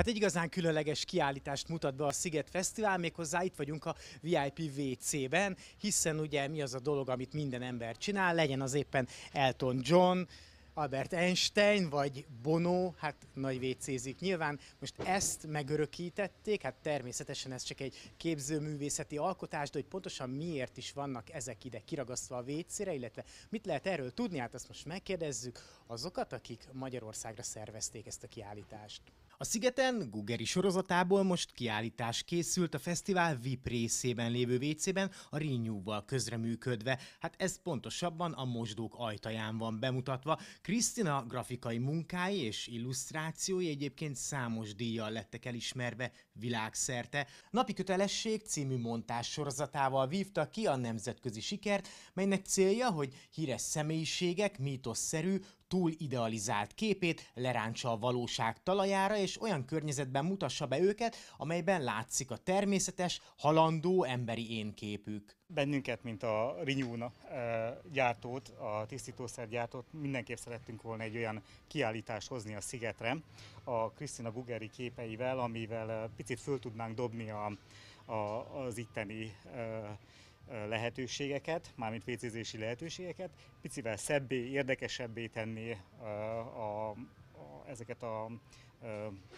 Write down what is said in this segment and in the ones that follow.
Hát egy igazán különleges kiállítást mutat be a Sziget Fesztivál, méghozzá itt vagyunk a VIP WC-ben, hiszen ugye mi az a dolog, amit minden ember csinál, legyen az éppen Elton John, Albert Einstein vagy Bono, hát nagy vécézik nyilván. Most ezt megörökítették, hát természetesen ez csak egy képzőművészeti alkotás, de hogy pontosan miért is vannak ezek ide kiragasztva a vécére, illetve mit lehet erről tudni, hát ezt most megkérdezzük azokat, akik Magyarországra szervezték ezt a kiállítást. A szigeten Gugeri sorozatából most kiállítás készült a fesztivál VIP részében lévő vécében a Rinyúval közreműködve. Hát ez pontosabban a mosdók ajtaján van bemutatva. Krisztina grafikai munkái és illusztrációi egyébként számos díjjal lettek elismerve világszerte. Napi kötelesség című montás sorozatával vívta ki a nemzetközi sikert, melynek célja, hogy híres személyiségek mítosszerű, túl idealizált képét lerántsa a valóság talajára, és olyan környezetben mutassa be őket, amelyben látszik a természetes, halandó emberi énképük. Bennünket, mint a Rinyúna eh, gyártót, a tisztítószergyártót mindenképp szerettünk volna egy olyan kiállítást hozni a szigetre, a Krisztina Gugeri képeivel, amivel eh, picit föl tudnánk dobni a, a, az itteni eh, lehetőségeket, mármint vécézési lehetőségeket, picivel szebbé, érdekesebbé tenni a, a, a, ezeket a, a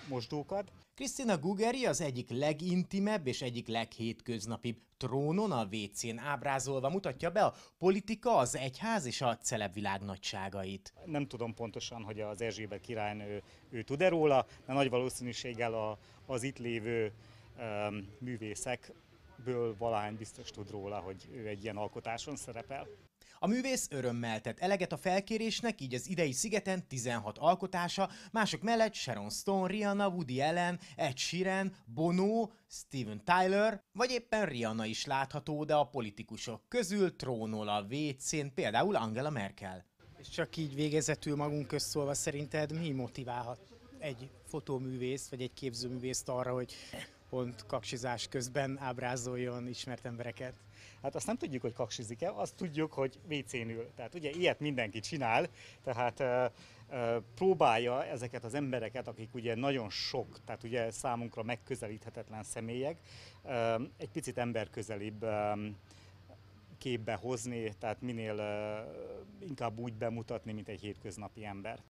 mosdókat. Krisztina Gugeri az egyik legintimebb és egyik leghétköznapibb trónon a WC-n ábrázolva mutatja be a politika, az egyház és a világ nagyságait. Nem tudom pontosan, hogy az Erzsébet királynő ő tud-e róla, de nagy valószínűséggel a, az itt lévő művészek ből valahány biztos tud róla, hogy ő egy ilyen alkotáson szerepel. A művész örömmel tett eleget a felkérésnek, így az idei szigeten 16 alkotása, mások mellett Sharon Stone, Rihanna, Woody Allen, Ed Sheeran, Bono, Steven Tyler, vagy éppen Rihanna is látható, de a politikusok közül trónol a WC-n például Angela Merkel. És csak így végezetül magunk közszólva szerinted mi motiválhat egy fotóművészt vagy egy képzőművészt arra, hogy pont kaksizás közben ábrázoljon ismert embereket? Hát azt nem tudjuk, hogy kaksizik-e, azt tudjuk, hogy WC-n ül. Tehát ugye ilyet mindenki csinál, tehát próbálja ezeket az embereket, akik ugye nagyon sok, tehát ugye számunkra megközelíthetetlen személyek, egy picit emberközelibb ö, képbe hozni, tehát minél inkább úgy bemutatni, mint egy hétköznapi ember.